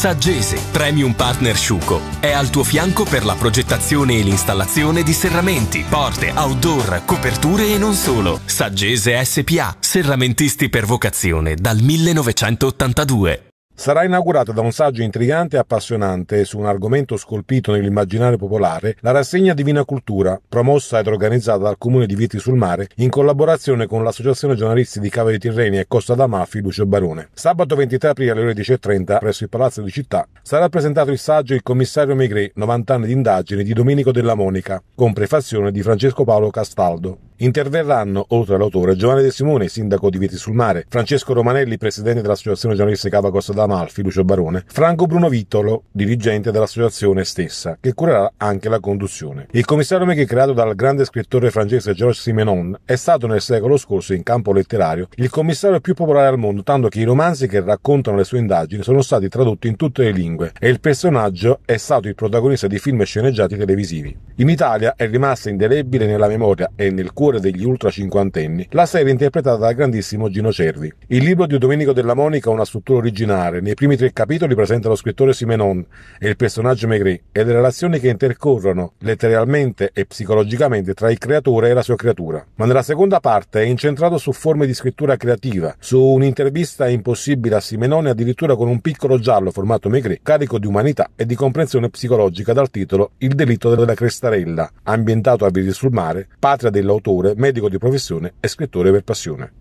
Saggese, premium partner Sciuco, è al tuo fianco per la progettazione e l'installazione di serramenti, porte, outdoor, coperture e non solo. Saggese SPA, serramentisti per vocazione dal 1982 sarà inaugurata da un saggio intrigante e appassionante su un argomento scolpito nell'immaginario popolare, la rassegna Divina Cultura, promossa ed organizzata dal Comune di Vieti sul Mare in collaborazione con l'Associazione Giornalisti di Cava di Tirreni e Costa d'Amalfi Lucio Barone. Sabato 23 aprile alle ore 10.30 presso il Palazzo di Città sarà presentato il saggio Il commissario Megret, 90 anni di indagini di Domenico Della Monica, con prefazione di Francesco Paolo Castaldo. Interverranno, oltre all'autore, Giovanni De Simone, sindaco di Vieti sul Mare, Francesco Romanelli, presidente dell'associazione giornalista Cava Costa d'Amalfi, Lucio Barone, Franco Bruno Vittolo, dirigente dell'associazione stessa, che curerà anche la conduzione. Il commissario Meghe, creato dal grande scrittore francese Georges Simenon, è stato nel secolo scorso, in campo letterario, il commissario più popolare al mondo, tanto che i romanzi che raccontano le sue indagini sono stati tradotti in tutte le lingue e il personaggio è stato il protagonista di film e sceneggiati televisivi. In Italia è rimasta indelebile nella memoria e nel cuore favore degli ultra cinquantenni, la serie è interpretata dal grandissimo Gino Cervi. Il libro di Domenico della Monica ha una struttura originale, nei primi tre capitoli presenta lo scrittore Simenon e il personaggio Maigret e le relazioni che intercorrono letteralmente e psicologicamente tra il creatore e la sua creatura. Ma nella seconda parte è incentrato su forme di scrittura creativa, su un'intervista impossibile a Simenone addirittura con un piccolo giallo formato Maigret carico di umanità e di comprensione psicologica dal titolo Il delitto della Crestarella, ambientato a Viri sul mare, patria dell'autore autore, medico di professione e scrittore per passione.